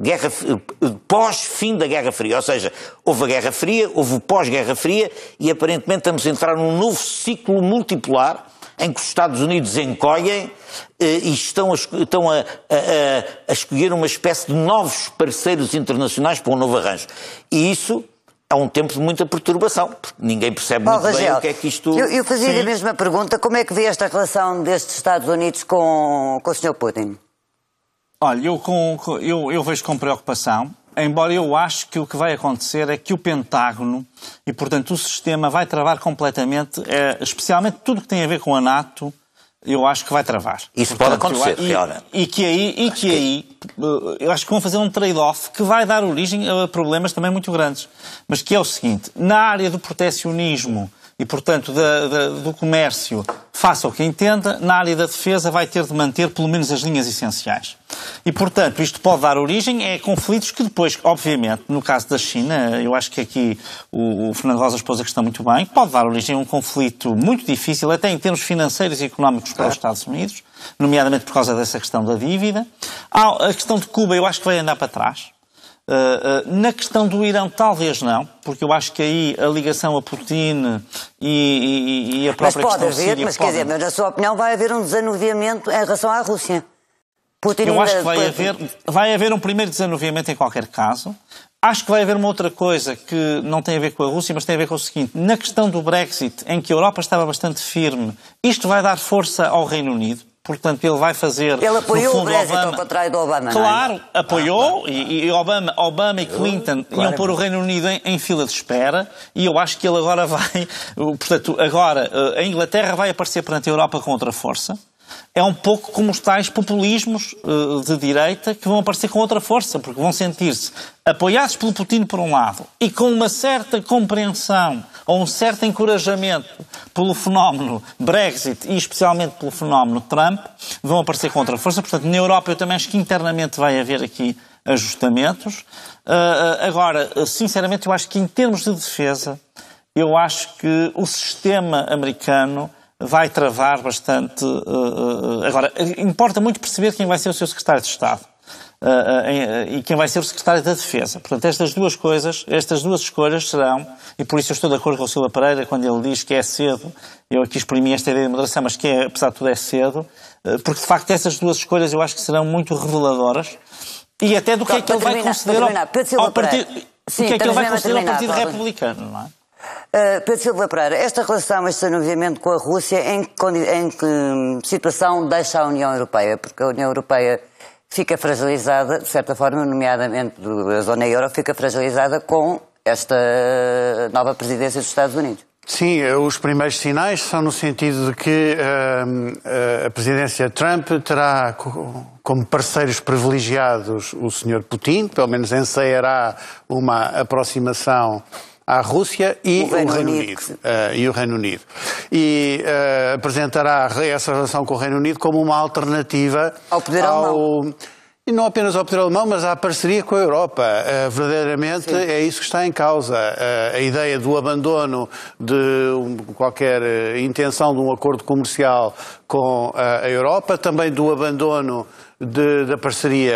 guerra eh, pós-fim da Guerra Fria. Ou seja, houve a Guerra Fria, houve o pós-Guerra Fria e aparentemente estamos a entrar num novo ciclo multipolar em que os Estados Unidos encolhem eh, e estão, a, estão a, a, a, escolher uma espécie de novos parceiros internacionais para um novo arranjo. E isso é um tempo de muita perturbação, porque ninguém percebe Bom, muito Rangel, bem o que é que isto... Eu, eu fazia Sim. a mesma pergunta, como é que vê esta relação destes Estados Unidos com, com o Sr. Putin? Olha, eu, com, eu, eu vejo com preocupação, embora eu acho que o que vai acontecer é que o Pentágono e, portanto, o sistema vai travar completamente, é, especialmente tudo que tem a ver com a NATO, eu acho que vai travar. Isso Portanto, pode acontecer, eu, e, e que aí, e que, que aí, eh, eu acho que vão fazer um trade-off que vai dar origem a problemas também muito grandes. Mas que é o seguinte: na área do protecionismo e, portanto, da, da, do comércio, faça o que entenda, na área da defesa vai ter de manter pelo menos as linhas essenciais. E, portanto, isto pode dar origem a conflitos que depois, obviamente, no caso da China, eu acho que aqui o, o Fernando Rosas expôs a questão muito bem, pode dar origem a um conflito muito difícil, até em termos financeiros e económicos para os Estados Unidos, nomeadamente por causa dessa questão da dívida. a questão de Cuba, eu acho que vai andar para trás. Eh, eh, na questão do Irão, talvez não, porque eu acho que aí a ligação a Putin e, e, e a própria mas pode questão haver, Mas pode dizer, mas na sua opinião vai haver um desanuviamento em relação à Rússia? Putin eu acho que vai haver, vai haver um primeiro desanuviamento em qualquer caso. Acho que vai haver uma outra coisa que não tem a ver com a Rússia, mas tem a ver com o seguinte: na questão do Brexit, em que a Europa estava bastante firme, isto vai dar força ao Reino Unido portanto ele vai fazer. Ele apoiou fundo, o Brexit Obama. ao contrário do Obama. Claro, não é? Ah, apoiou ah, e, e, Obama, Obama e Clinton claro. iam pôr o Reino Unido em, em, fila de espera e eu acho que ele agora *laughs* vai. Portanto, agora eh, a Inglaterra vai aparecer perante a Europa com outra força é um pouco como os tais populismos uh, de direita que vão aparecer com outra força, porque vão sentir-se apoiados pelo Putin por um lado e com uma certa compreensão ou um certo encorajamento pelo fenómeno Brexit e especialmente pelo fenómeno Trump, vão aparecer com outra força. Portanto, na Europa eu também acho que internamente vai haver aqui ajustamentos. Uh, agora, sinceramente, eu acho que em termos de defesa, eu acho que o sistema americano vai travar bastante. Eh, eh, eh, agora, importa muito perceber quem vai ser o seu secretário de Estado. e quem vai ser o secretário da Defesa. Portanto, estas duas coisas, estas duas escolhas serão, e por isso eu estou de acordo com o Silva Pereira quando ele diz que é cedo, eu aqui exprimi esta ideia de moderação, mas que é, apesar de tudo é cedo, porque de facto essas duas escolhas eu acho que serão muito reveladoras e até do que é que ele vai conceder ao, partido, que é que ele vai conceder ao Partido Republicano, não é? Eh, Pedro Silva Pereira, esta relação, este anuviamento com a Rússia, em que, em que, situação deixa a União Europeia? Porque a União Europeia fica fragilizada, de certa forma, nomeadamente a zona euro, fica fragilizada com esta nova presidência dos Estados Unidos. Sim, eh, os primeiros sinais são no sentido de que uh, a presidência Trump terá como parceiros privilegiados o Sr. Putin, pelo menos ensaiará uma aproximação à Rússia e o Reino, o Reino Unido. Unido. Uh, e o Reino Unido. E uh, apresentará essa relação com o Reino Unido como uma alternativa ao poder ao... alemão. E não apenas ao poder alemão, mas à parceria com a Europa. Uh, verdadeiramente Sim. é isso que está em causa. Uh, a ideia do abandono de um, qualquer intenção de um acordo comercial com a Europa, também do abandono de, da parceria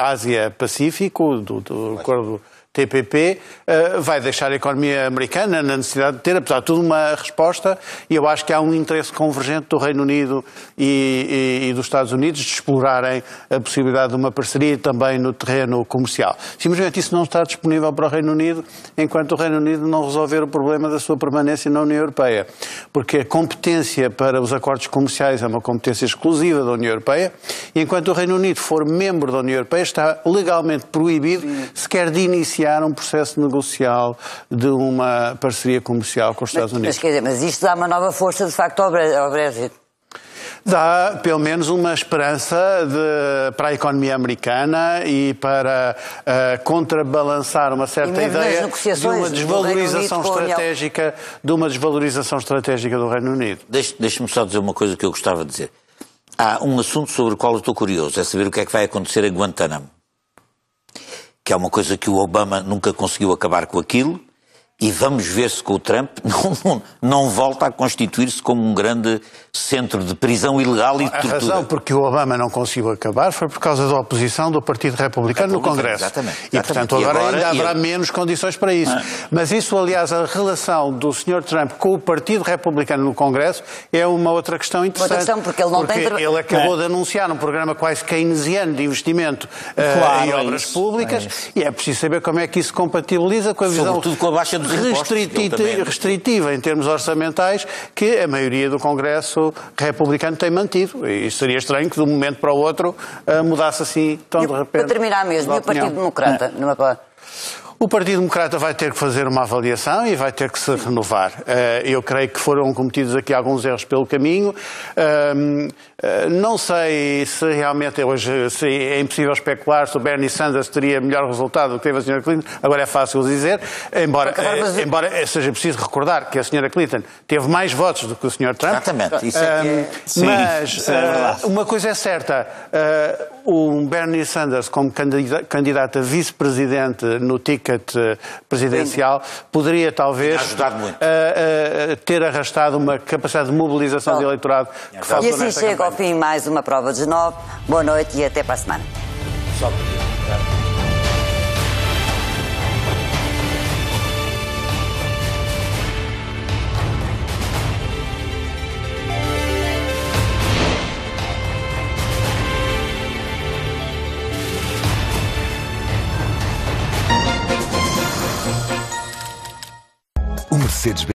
Ásia-Pacífico, do, do acordo TPP, eh, vai deixar a economia americana na necessidade de ter, apesar de tudo, uma resposta. E eu acho que há um interesse convergente do Reino Unido e, e, e dos Estados Unidos de explorarem a possibilidade de uma parceria também no terreno comercial. Simplesmente isso não está disponível para o Reino Unido enquanto o Reino Unido não resolver o problema da sua permanência na União Europeia. Porque a competência para os acordos comerciais é uma competência exclusiva da União Europeia e enquanto o Reino Unido for membro da União Europeia está legalmente proibido sequer de iniciar iniciar um processo negocial de uma parceria comercial com os Estados mas, Unidos. Mas, quer dizer, mas isto dá uma nova força, de facto, ao Brexit dá pelo menos uma esperança de, para a economia americana e para uh, contrabalançar uma certa ideia de uma desvalorização estratégica de uma desvalorização estratégica do Reino Unido. Deixe-me só dizer uma coisa que eu gostava de dizer. Há um assunto sobre o qual eu estou curioso, é saber o que é que vai acontecer em Guantánamo que é uma coisa que o Obama nunca conseguiu acabar com aquilo, e vamos ver se com o Trump *laughs* não, não, não volta a constituir-se como um grande centro de prisão ilegal e de tortura. A razão porque o Obama não conseguiu acabar foi por causa da oposição do Partido Republicano no Congresso. Exatamente. exatamente. E, portanto, e agora, agora, ainda haverá menos condições para isso. Ah. Mas isso, aliás, a relação do Sr. Trump com o Partido Republicano no Congresso é uma outra questão interessante. Outra questão, porque ele não porque tem... ele acabou é. de anunciar um programa quase keynesiano de investimento eh, claro, uh, é em obras é isso, públicas é e é preciso saber como é que isso compatibiliza com a visão... Sobretudo com a baixa é muito restritiva em termos orçamentais que a maioria do Congresso republicano tem mantido. E seria estranho que de um momento para o outro eh, mudasse assim tão e de repente. Para terminar mesmo, e o Partido Democrata? É. Numa... O Partido Democrata vai ter que fazer uma avaliação e vai ter que se renovar. Eh, eu creio que foram cometidos aqui alguns erros pelo caminho. Ehm, eh, não sei se realmente hoje é impossível especular se o Bernie Sanders teria melhor resultado do que teve a Sra. Clinton, agora é fácil dizer, embora, eh, embora seja preciso recordar que a Sra. Clinton teve mais votos do que o Sr. Trump. Exatamente, isso é que é... Eh, Sim, é Mas é uma coisa é certa, o Bernie Sanders como candidato a vice-presidente no ticket presidencial poderia talvez ter arrastado uma capacidade de mobilização de eleitorado que faltou nesta assim campanha ao fim mais uma prova de nove. Boa noite e até para a semana. Tá? Mercedes